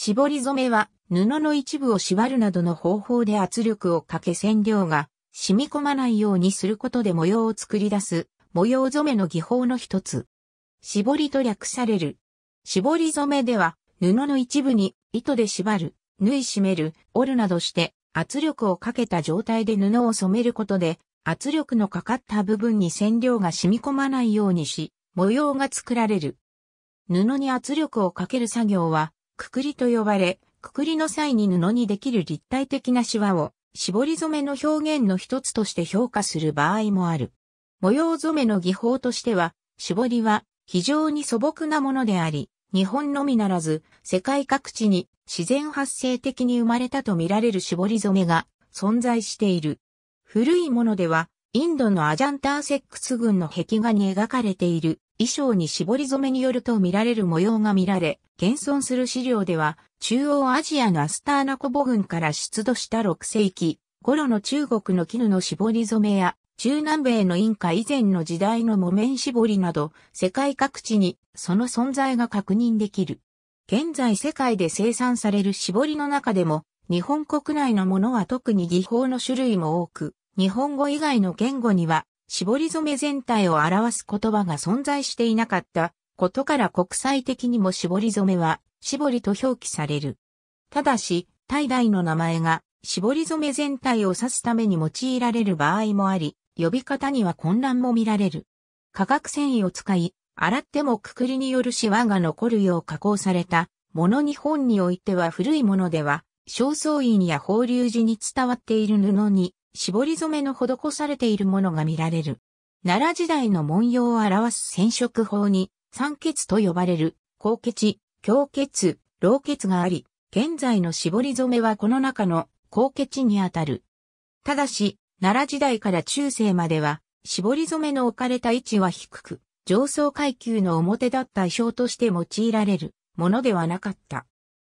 絞り染めは布の一部を縛るなどの方法で圧力をかけ染料が染み込まないようにすることで模様を作り出す模様染めの技法の一つ。絞りと略される。絞り染めでは布の一部に糸で縛る、縫い締める、折るなどして圧力をかけた状態で布を染めることで圧力のかかった部分に染料が染み込まないようにし模様が作られる。布に圧力をかける作業はくくりと呼ばれ、くくりの際に布にできる立体的なシワを、絞り染めの表現の一つとして評価する場合もある。模様染めの技法としては、絞りは非常に素朴なものであり、日本のみならず、世界各地に自然発生的に生まれたとみられる絞り染めが存在している。古いものでは、インドのアジャンターセックス軍の壁画に描かれている衣装に絞り染めによると見られる模様が見られ、現存する資料では、中央アジアのアスターナコボ軍から出土した6世紀頃の中国の絹の絞り染めや、中南米のインカ以前の時代の木綿絞りなど、世界各地にその存在が確認できる。現在世界で生産される絞りの中でも、日本国内のものは特に技法の種類も多く、日本語以外の言語には、絞り染め全体を表す言葉が存在していなかったことから国際的にも絞り染めは、絞りと表記される。ただし、大内の名前が、絞り染め全体を指すために用いられる場合もあり、呼び方には混乱も見られる。化学繊維を使い、洗ってもくくりによるシワが残るよう加工されたもの日本においては古いものでは、正倉院や法隆寺に伝わっている布に絞り染めの施されているものが見られる。奈良時代の文様を表す染色法に、三欠と呼ばれる、高血、強血、老血があり、現在の絞り染めはこの中の高血にあたる。ただし、奈良時代から中世までは、絞り染めの置かれた位置は低く、上層階級の表だった衣装として用いられるものではなかった。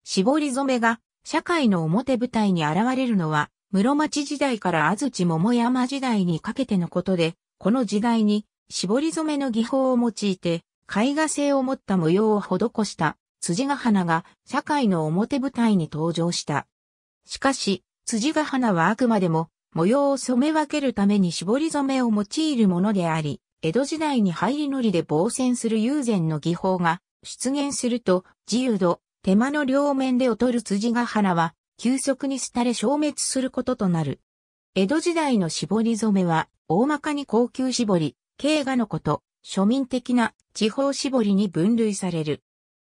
絞り染めが社会の表舞台に現れるのは室町時代から安土桃山時代にかけてのことで、この時代に絞り染めの技法を用いて、絵画性を持った模様を施した辻ヶ花が社会の表舞台に登場した。しかし、辻ヶ花はあくまでも模様を染め分けるために絞り染めを用いるものであり、江戸時代に入りのりで防染する友禅の技法が出現すると自由度、手間の両面で劣る辻ヶ花は急速に廃れ消滅することとなる。江戸時代の絞り染めは、大まかに高級絞り、軽画のこと、庶民的な地方絞りに分類される。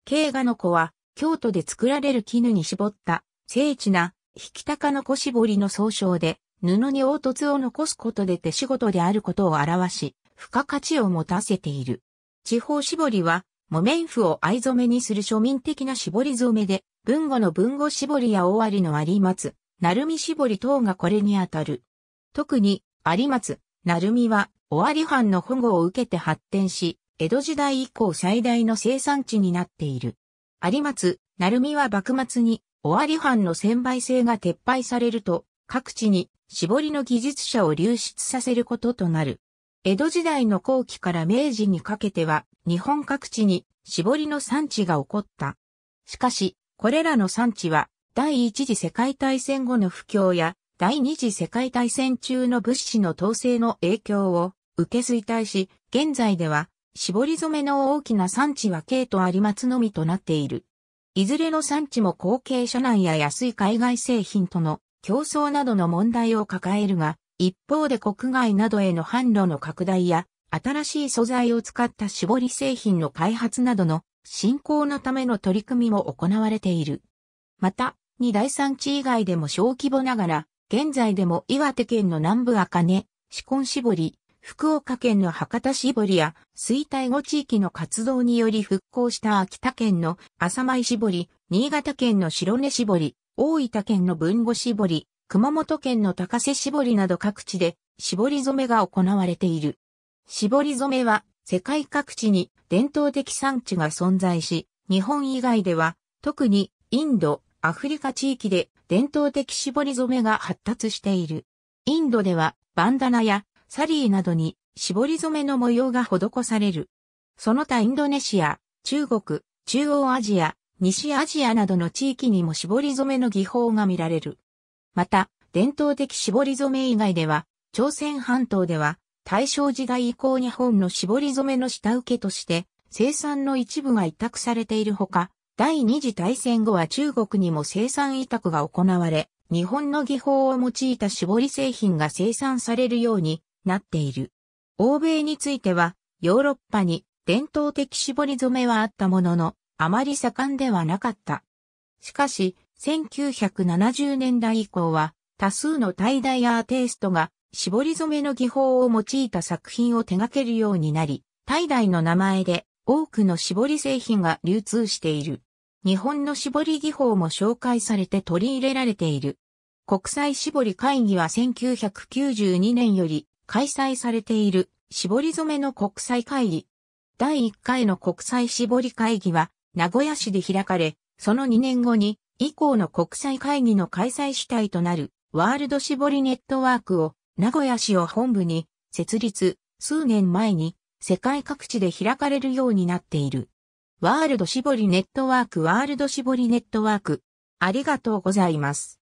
軽画の子は、京都で作られる絹に絞った精緻な引き高の子絞りの総称で、布に凹凸を残すことで手仕事であることを表し、付加価値を持たせている。地方絞りは、木綿布を藍染めにする庶民的な絞り染めで、文語の文語絞りや大有の有松、鳴海絞り等がこれにあたる。特に、有松、鳴海は、尾張藩の保護を受けて発展し、江戸時代以降最大の生産地になっている。有松、鳴海は幕末に、尾張藩の専売制が撤廃されると、各地に絞りの技術者を流出させることとなる。江戸時代の後期から明治にかけては、日本各地に絞りの産地が起こった。しかし、これらの産地は、第一次世界大戦後の不況や、第二次世界大戦中の物資の統制の影響を受け衰退し、現在では、絞り染めの大きな産地は軽と有松のみとなっている。いずれの産地も後継社内や安い海外製品との競争などの問題を抱えるが、一方で国外などへの販路の拡大や、新しい素材を使った絞り製品の開発などの振興のための取り組みも行われている。また、2大産地以外でも小規模ながら、現在でも岩手県の南部赤根、四根絞り、福岡県の博多絞りや、衰退後地域の活動により復興した秋田県の浅前絞り、新潟県の白根絞り、大分県の豊後絞り、熊本県の高瀬絞りなど各地で絞り染めが行われている。絞り染めは世界各地に伝統的産地が存在し、日本以外では、特にインド、アフリカ地域で伝統的絞り染めが発達している。インドではバンダナやサリーなどに絞り染めの模様が施される。その他インドネシア、中国、中央アジア、西アジアなどの地域にも絞り染めの技法が見られる。また、伝統的絞り染め以外では、朝鮮半島では大正時代以降日本の絞り染めの下請けとして、生産の一部が委託されているほか、第二次大戦後は中国にも生産委託が行われ、日本の技法を用いた絞り製品が生産されるようになっている。欧米については、ヨーロッパに伝統的絞り染めはあったものの、あまり盛んではなかった。しかし、1970年代以降は、多数のダイアーテイストが絞り染めの技法を用いた作品を手掛けるようになり、大代の名前で多くの絞り製品が流通している。日本の絞り技法も紹介されて取り入れられている。国際絞り会議は1992年より開催されている絞り染めの国際会議。第1回の国際絞り会議は名古屋市で開かれ、その2年後に以降の国際会議の開催主体となるワールド絞りネットワークを名古屋市を本部に設立、数年前に世界各地で開かれるようになっている。ワールド絞りネットワークワールド絞りネットワーク。ありがとうございます。